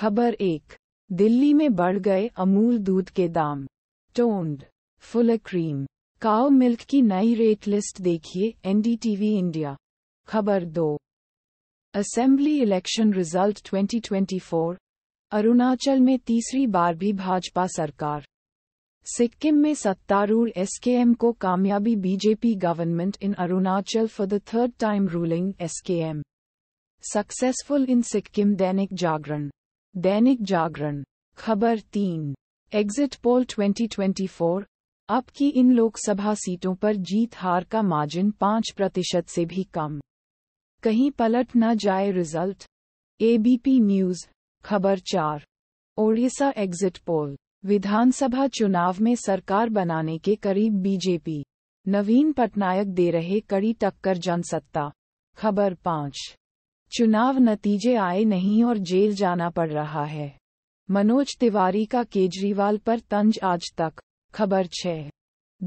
खबर एक दिल्ली में बढ़ गए अमूल दूध के दाम toned full cream cow milk की नई रेट लिस्ट देखिए एनडीटीवी इंडिया खबर दो असेंबली इलेक्शन रिजल्ट 2024 अरुणाचल में तीसरी बार भी भाजपा सरकार सिक्किम में सत्तारूढ़ एसकेएम को कामयाबी BJP government in Arunachal for the third time ruling SKM successful in Sikkim Dainik Jagran दैनिक जागरण खबर तीन एग्जिट पोल 2024 अब की इन लोकसभा सीटों पर जीत हार का मार्जिन पाँच प्रतिशत से भी कम कहीं पलट न जाए रिजल्ट एबीपी न्यूज खबर चार ओडिशा एग्जिट पोल विधानसभा चुनाव में सरकार बनाने के करीब बीजेपी नवीन पटनायक दे रहे कड़ी टक्कर जनसत्ता खबर पाँच चुनाव नतीजे आए नहीं और जेल जाना पड़ रहा है मनोज तिवारी का केजरीवाल पर तंज आज तक खबर छः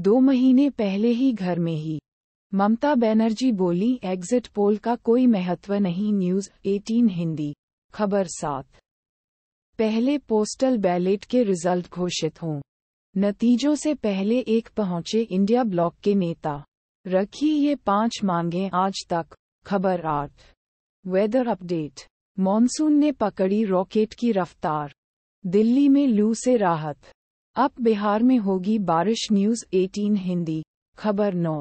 दो महीने पहले ही घर में ही ममता बनर्जी बोली एग्जिट पोल का कोई महत्व नहीं न्यूज 18 हिंदी खबर सात पहले पोस्टल बैलेट के रिजल्ट घोषित हों नतीजों से पहले एक पहुंचे इंडिया ब्लॉक के नेता रखी ये पांच मांगे आज तक खबर आठ वेदर अपडेट मॉनसून ने पकड़ी रॉकेट की रफ्तार दिल्ली में लू से राहत अब बिहार में होगी बारिश न्यूज 18 हिंदी खबर 9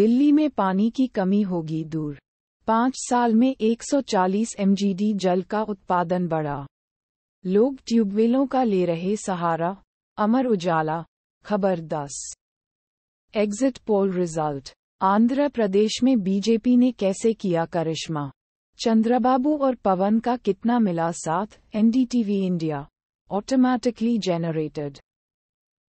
दिल्ली में पानी की कमी होगी दूर पाँच साल में 140 एमजीडी जल का उत्पादन बढ़ा लोग ट्यूबवेलों का ले रहे सहारा अमर उजाला खबर 10 exit poll result Andhra Pradesh में बीजेपी ने कैसे किया करिश्मा चंद्रबाबू और पवन का कितना मिला साथ एनडीटीवी इंडिया ऑटोमैटिकली जेनरेटेड